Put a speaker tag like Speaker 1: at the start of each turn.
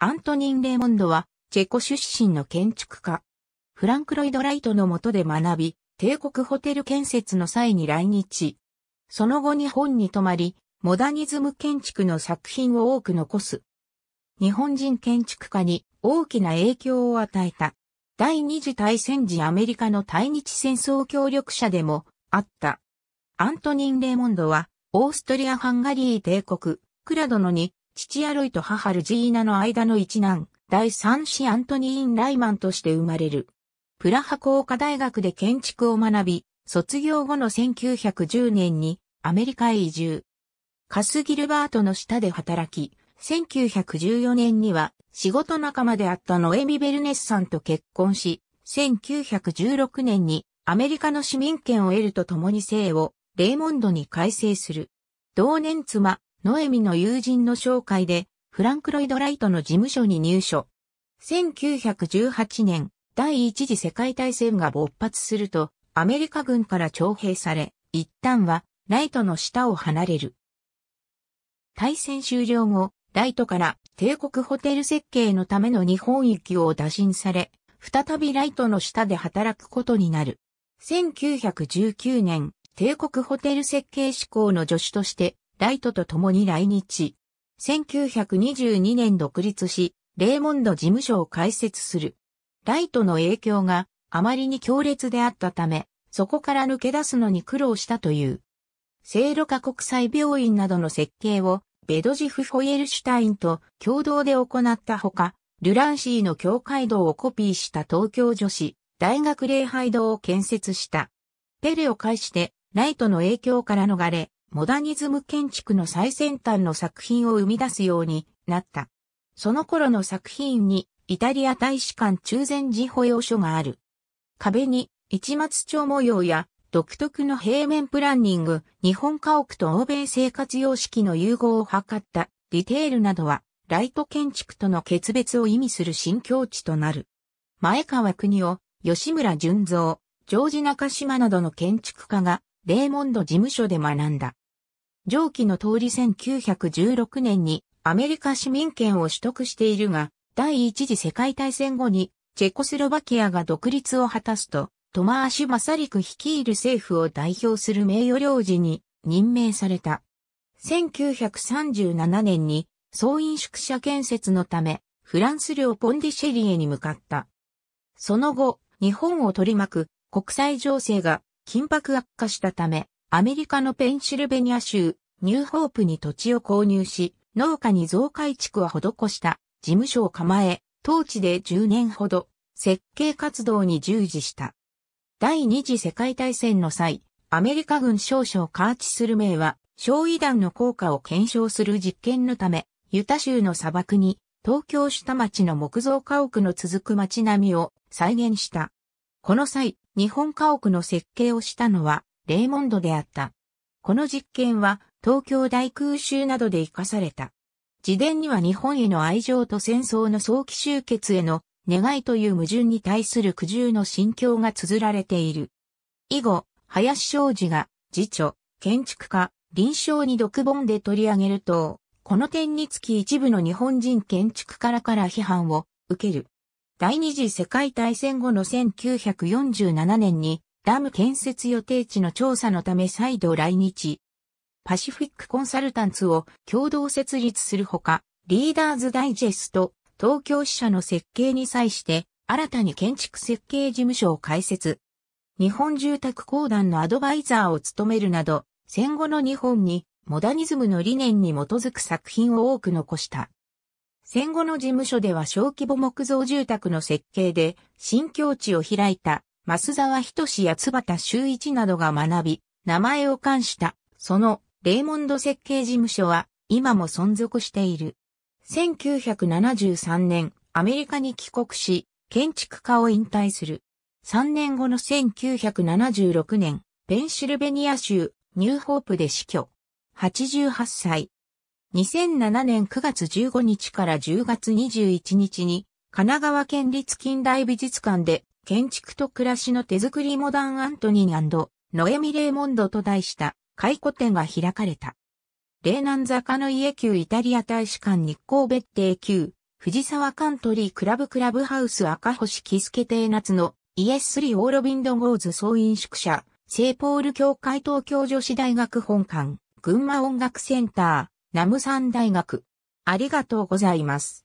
Speaker 1: アントニン・レーモンドは、チェコ出身の建築家。フランク・ロイド・ライトの下で学び、帝国ホテル建設の際に来日。その後日本に泊まり、モダニズム建築の作品を多く残す。日本人建築家に大きな影響を与えた。第二次大戦時アメリカの対日戦争協力者でもあった。アントニン・レーモンドは、オーストリア・ハンガリー帝国、クラドノに父アロイと母ルジーナの間の一男、第三子アントニーン・ライマンとして生まれる。プラハ工科大学で建築を学び、卒業後の1910年にアメリカへ移住。カス・ギルバートの下で働き、1914年には仕事仲間であったノエミ・ベルネスさんと結婚し、1916年にアメリカの市民権を得るとともに姓をレイモンドに改正する。同年妻、ノエミの友人の紹介で、フランク・ロイド・ライトの事務所に入所。1918年、第一次世界大戦が勃発すると、アメリカ軍から徴兵され、一旦は、ライトの下を離れる。対戦終了後、ライトから帝国ホテル設計のための日本行きを打診され、再びライトの下で働くことになる。1919年、帝国ホテル設計志向の助手としてライトと共に来日。1922年独立し、レーモンド事務所を開設する。ライトの影響があまりに強烈であったため、そこから抜け出すのに苦労したという。聖路加国際病院などの設計をベドジフ・フォイエルシュタインと共同で行ったほか、ルランシーの教会堂をコピーした東京女子大学礼拝堂を建設した。ペレを介してライトの影響から逃れ、モダニズム建築の最先端の作品を生み出すようになった。その頃の作品に、イタリア大使館中禅寺保養所がある。壁に、市松町模様や、独特の平面プランニング、日本家屋と欧米生活様式の融合を図ったディテールなどは、ライト建築との決別を意味する新境地となる。前川国夫、吉村純造、ジョージ中島などの建築家が、レーモンド事務所で学んだ。上記の通り1916年にアメリカ市民権を取得しているが、第一次世界大戦後にチェコスロバキアが独立を果たすと、トマーシュ・マサリク率いる政府を代表する名誉領事に任命された。1937年に総員宿舎建設のため、フランス領ポンディシェリエに向かった。その後、日本を取り巻く国際情勢が緊迫悪化したため、アメリカのペンシルベニア州、ニューホープに土地を購入し、農家に増改築を施した事務所を構え、当地で10年ほど設計活動に従事した。第二次世界大戦の際、アメリカ軍少将カーチスルメイは、焼夷弾の効果を検証する実験のため、ユタ州の砂漠に、東京下町の木造家屋の続く街並みを再現した。この際、日本家屋の設計をしたのは、レーモンドであった。この実験は東京大空襲などで活かされた。自伝には日本への愛情と戦争の早期終結への願いという矛盾に対する苦渋の心境が綴られている。以後、林昌司が、自著、建築家、臨床に読本で取り上げると、この点につき一部の日本人建築家らから批判を受ける。第二次世界大戦後の1947年にダム建設予定地の調査のため再度来日。パシフィックコンサルタンツを共同設立するほか、リーダーズダイジェスト、東京支社の設計に際して、新たに建築設計事務所を開設。日本住宅公団のアドバイザーを務めるなど、戦後の日本にモダニズムの理念に基づく作品を多く残した。戦後の事務所では小規模木造住宅の設計で新境地を開いた増沢仁や津畑修一などが学び、名前を冠した、その、レイモンド設計事務所は、今も存続している。1973年、アメリカに帰国し、建築家を引退する。3年後の1976年、ペンシルベニア州ニューホープで死去。88歳。2007年9月15日から10月21日に、神奈川県立近代美術館で建築と暮らしの手作りモダンアントニーノエミ・レーモンドと題した回顧展が開かれた。霊南坂の家旧イタリア大使館日光別邸旧藤沢カントリークラブクラブハウス赤星キスケ邸夏のイエスリオーロビンドゴーズ総員宿舎聖ポール協会東京女子大学本館群馬音楽センターナムサン大学ありがとうございます。